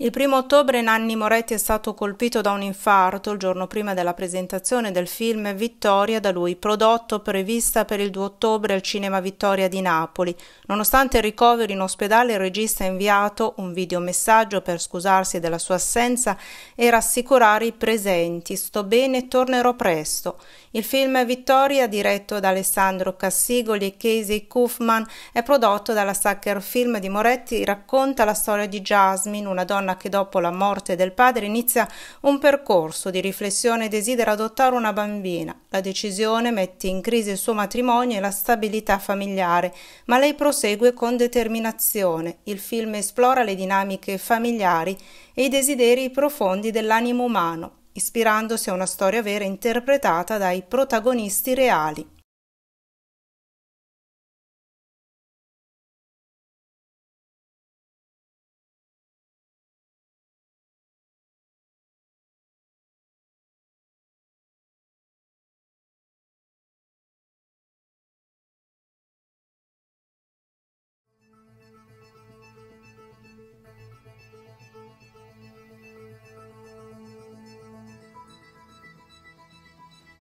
Il primo ottobre Nanni Moretti è stato colpito da un infarto il giorno prima della presentazione del film Vittoria da lui prodotto prevista per il 2 ottobre al Cinema Vittoria di Napoli. Nonostante il ricovero in ospedale il regista ha inviato un videomessaggio per scusarsi della sua assenza e rassicurare i presenti. Sto bene, tornerò presto. Il film Vittoria, diretto da Alessandro Cassigoli e Casey Kaufman, è prodotto dalla Sacker Film di Moretti, racconta la storia di Jasmine, una donna donna che dopo la morte del padre inizia un percorso di riflessione e desidera adottare una bambina. La decisione mette in crisi il suo matrimonio e la stabilità familiare, ma lei prosegue con determinazione. Il film esplora le dinamiche familiari e i desideri profondi dell'animo umano, ispirandosi a una storia vera interpretata dai protagonisti reali.